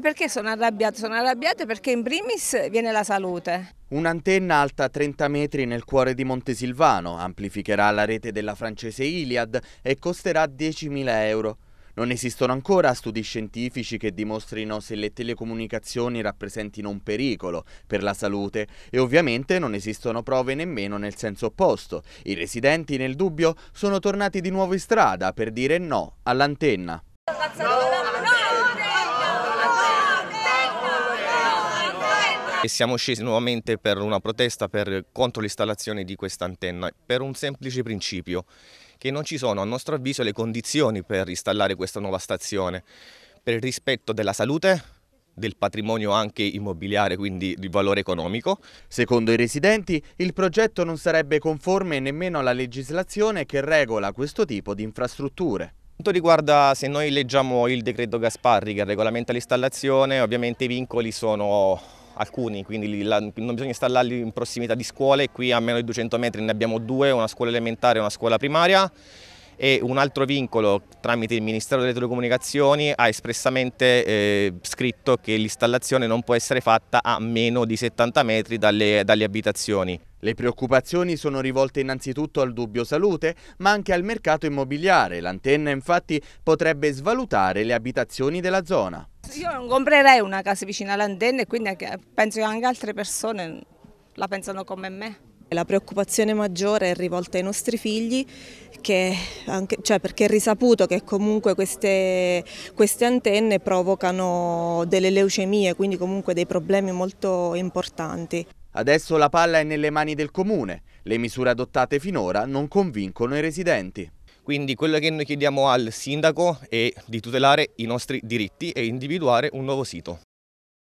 Cioè, perché sono arrabbiate? Sono arrabbiate perché in primis viene la salute. Un'antenna alta 30 metri nel cuore di Montesilvano amplificherà la rete della francese Iliad e costerà 10.000 euro. Non esistono ancora studi scientifici che dimostrino se le telecomunicazioni rappresentino un pericolo per la salute e ovviamente non esistono prove nemmeno nel senso opposto. I residenti nel dubbio sono tornati di nuovo in strada per dire no all'antenna. No! e siamo scesi nuovamente per una protesta per, contro l'installazione di questa antenna per un semplice principio che non ci sono a nostro avviso le condizioni per installare questa nuova stazione per il rispetto della salute del patrimonio anche immobiliare, quindi di valore economico. Secondo i residenti, il progetto non sarebbe conforme nemmeno alla legislazione che regola questo tipo di infrastrutture. Per quanto riguarda se noi leggiamo il decreto Gasparri che regolamenta l'installazione, ovviamente i vincoli sono alcuni, quindi la, non bisogna installarli in prossimità di scuole, qui a meno di 200 metri ne abbiamo due, una scuola elementare e una scuola primaria e un altro vincolo tramite il Ministero delle Telecomunicazioni ha espressamente eh, scritto che l'installazione non può essere fatta a meno di 70 metri dalle, dalle abitazioni. Le preoccupazioni sono rivolte innanzitutto al dubbio salute, ma anche al mercato immobiliare. L'antenna infatti potrebbe svalutare le abitazioni della zona. Io non comprerei una casa vicino all'antenna e quindi penso che anche altre persone la pensano come me. La preoccupazione maggiore è rivolta ai nostri figli anche, cioè perché è risaputo che comunque queste, queste, antenne provocano delle leucemie, quindi comunque dei problemi molto importanti. Adesso la palla è nelle mani del comune, le misure adottate finora non convincono i residenti. Quindi quello che noi chiediamo al sindaco è di tutelare i nostri diritti e individuare un nuovo sito.